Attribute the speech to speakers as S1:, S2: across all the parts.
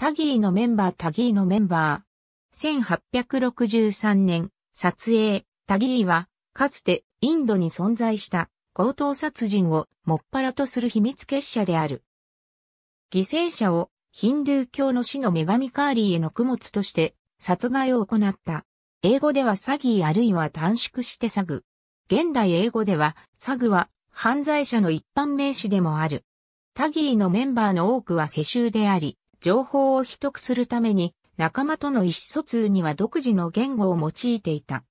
S1: タギーのメンバータギーのメンバー。1863年、撮影、タギーは、かつてインドに存在した強盗殺人をもっぱらとする秘密結社である。犠牲者をヒンドゥー教の死の女神カーリーへの供物として殺害を行った。英語ではサギーあるいは短縮してサグ。現代英語ではサグは犯罪者の一般名詞でもある。タギーのメンバーの多くは世襲であり、情報を秘匿するために、仲間との意思疎通には独自の言語を用いていた。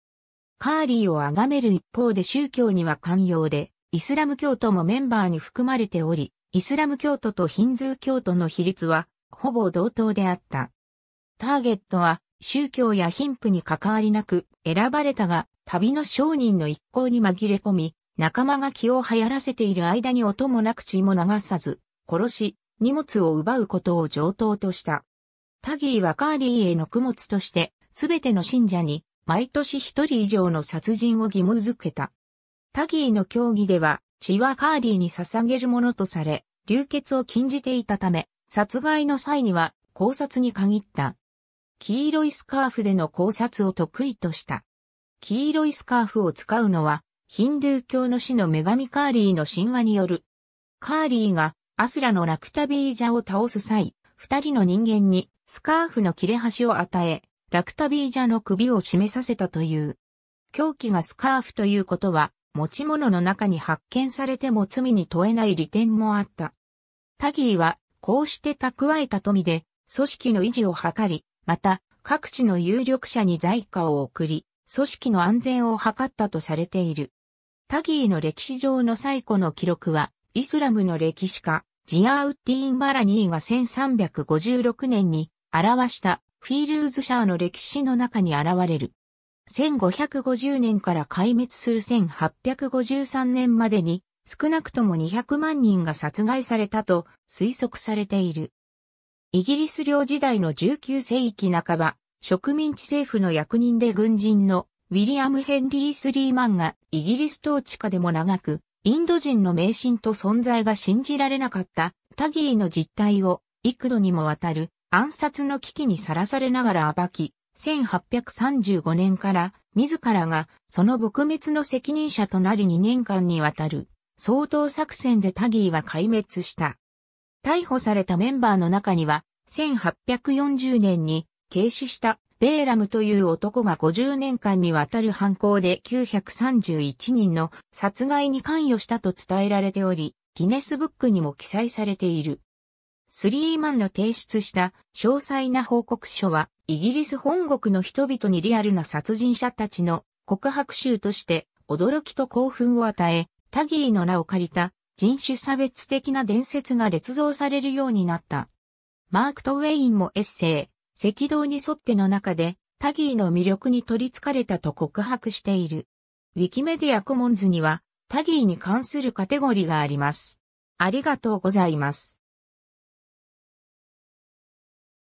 S1: カーリーを崇める一方で宗教には寛容で、イスラム教徒もメンバーに含まれており、イスラム教徒とヒンズー教徒の比率は、ほぼ同等であった。ターゲットは、宗教や貧富に関わりなく、選ばれたが、旅の商人の一行に紛れ込み、仲間が気を流行らせている間に音もなく血も流さず、殺し、荷物を奪うことを上等とした。タギーはカーリーへの供物として、すべての信者に、毎年一人以上の殺人を義務づけた。タギーの教義では、血はカーリーに捧げるものとされ、流血を禁じていたため、殺害の際には考察に限った。黄色いスカーフでの考察を得意とした。黄色いスカーフを使うのは、ヒンドゥー教の死の女神カーリーの神話による。カーリーがアスラのラクタビージャを倒す際、二人の人間にスカーフの切れ端を与え、ラクタビージャの首を締めさせたという。狂気がスカーフということは、持ち物の中に発見されても罪に問えない利点もあった。タギーは、こうして蓄えた富で、組織の維持を図り、また、各地の有力者に在貨を送り、組織の安全を図ったとされている。タギーの歴史上の最古の記録は、イスラムの歴史家、ジアウッディーン・バラニーが1356年に表したフィールズシャーの歴史の中に現れる。1550年から壊滅する1853年までに少なくとも200万人が殺害されたと推測されている。イギリス領時代の19世紀半ば、植民地政府の役人で軍人のウィリアム・ヘンリー・スリーマンがイギリス統治下でも長くインド人の迷信と存在が信じられなかったタギーの実態を幾度にもわたる暗殺の危機にさらされながら暴き、1835年から自らがその撲滅の責任者となり2年間にわたる総当作戦でタギーは壊滅した。逮捕されたメンバーの中には1840年に軽視したベーラムという男が50年間にわたる犯行で931人の殺害に関与したと伝えられており、ギネスブックにも記載されている。スリーマンの提出した詳細な報告書は、イギリス本国の人々にリアルな殺人者たちの告白集として驚きと興奮を与え、タギーの名を借りた人種差別的な伝説が列造されるようになった。マーク・トウェインもエッセイ、赤道に沿っての中で、タギーの魅力に取り憑かれたと告白している。ウィキメディアコモンズには、タギーに関するカテゴリーがあります。ありがとうございます。